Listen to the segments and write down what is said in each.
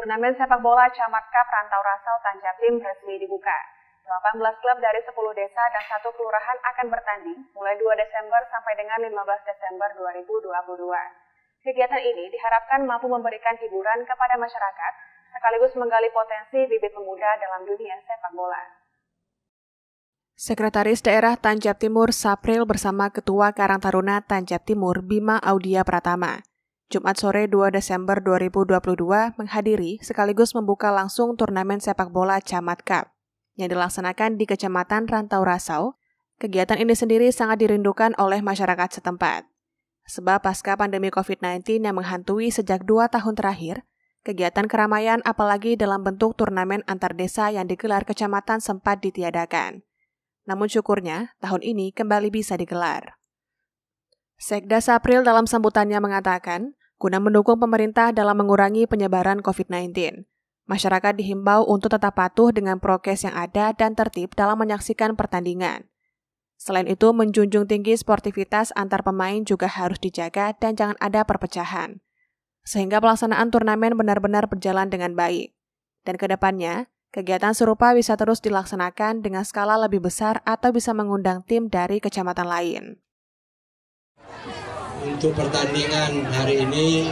Turnamen sepak bola Camat Cup Rantau Rasau Tanjatim resmi dibuka. 18 klub dari 10 desa dan satu kelurahan akan bertanding mulai 2 Desember sampai dengan 15 Desember 2022. Kegiatan ini diharapkan mampu memberikan hiburan kepada masyarakat sekaligus menggali potensi bibit pemuda dalam dunia sepak bola. Sekretaris Daerah Tanjab Timur Sapril bersama Ketua Karang Taruna Tanjab Timur Bima Audia Pratama Jumat sore 2 Desember 2022 menghadiri sekaligus membuka langsung turnamen sepak bola Camat Cup yang dilaksanakan di Kecamatan Rantau Rasau. Kegiatan ini sendiri sangat dirindukan oleh masyarakat setempat. Sebab pasca pandemi COVID-19 yang menghantui sejak dua tahun terakhir, kegiatan keramaian apalagi dalam bentuk turnamen antar desa yang digelar kecamatan sempat ditiadakan. Namun syukurnya, tahun ini kembali bisa digelar. Sekda Sapril dalam sambutannya mengatakan, guna mendukung pemerintah dalam mengurangi penyebaran COVID-19. Masyarakat dihimbau untuk tetap patuh dengan prokes yang ada dan tertib dalam menyaksikan pertandingan. Selain itu, menjunjung tinggi sportivitas antar pemain juga harus dijaga dan jangan ada perpecahan. Sehingga pelaksanaan turnamen benar-benar berjalan dengan baik. Dan kedepannya, kegiatan serupa bisa terus dilaksanakan dengan skala lebih besar atau bisa mengundang tim dari kecamatan lain untuk pertandingan hari ini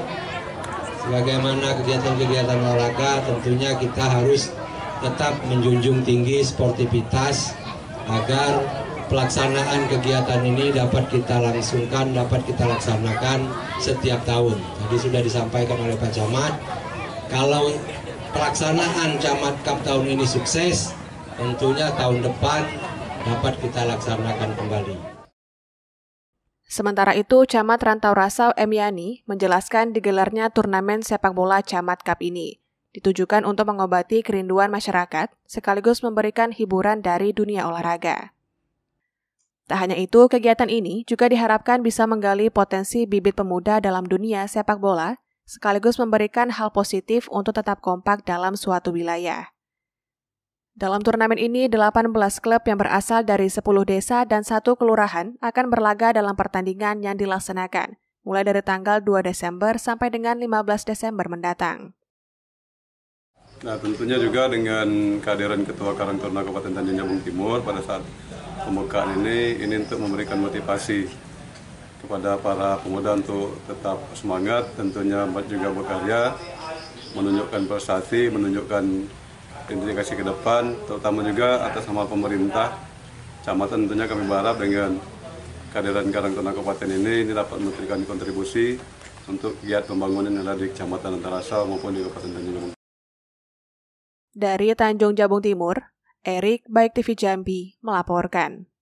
sebagaimana kegiatan-kegiatan olahraga tentunya kita harus tetap menjunjung tinggi sportivitas agar pelaksanaan kegiatan ini dapat kita langsungkan, dapat kita laksanakan setiap tahun. Tadi sudah disampaikan oleh Pak Camat, kalau pelaksanaan Camat Cup tahun ini sukses, tentunya tahun depan dapat kita laksanakan kembali. Sementara itu, Camat Rantau Rasau M. Yani menjelaskan digelarnya turnamen sepak bola Camat Cup ini. Ditujukan untuk mengobati kerinduan masyarakat, sekaligus memberikan hiburan dari dunia olahraga. Tak hanya itu, kegiatan ini juga diharapkan bisa menggali potensi bibit pemuda dalam dunia sepak bola, sekaligus memberikan hal positif untuk tetap kompak dalam suatu wilayah. Dalam turnamen ini, 18 klub yang berasal dari 10 desa dan satu kelurahan akan berlaga dalam pertandingan yang dilaksanakan, mulai dari tanggal 2 Desember sampai dengan 15 Desember mendatang. Nah, tentunya juga dengan kehadiran Ketua Karang Turna Kabupaten Tanjung Jabung Timur pada saat pembukaan ini, ini untuk memberikan motivasi kepada para pemuda untuk tetap semangat, tentunya juga berkarya, menunjukkan prestasi, menunjukkan integrasi ke depan, terutama juga atas nama pemerintah, camatan tentunya kami berharap dengan kehadiran Karang Taruna Kabupaten ini, ini dapat memberikan kontribusi untuk giat pembangunan yang ada di Kecamatan Antarasa maupun di Kabupaten Tanjung Jabung. Dari Tanjung Jabung Timur, Erik Baik TV Jambi melaporkan.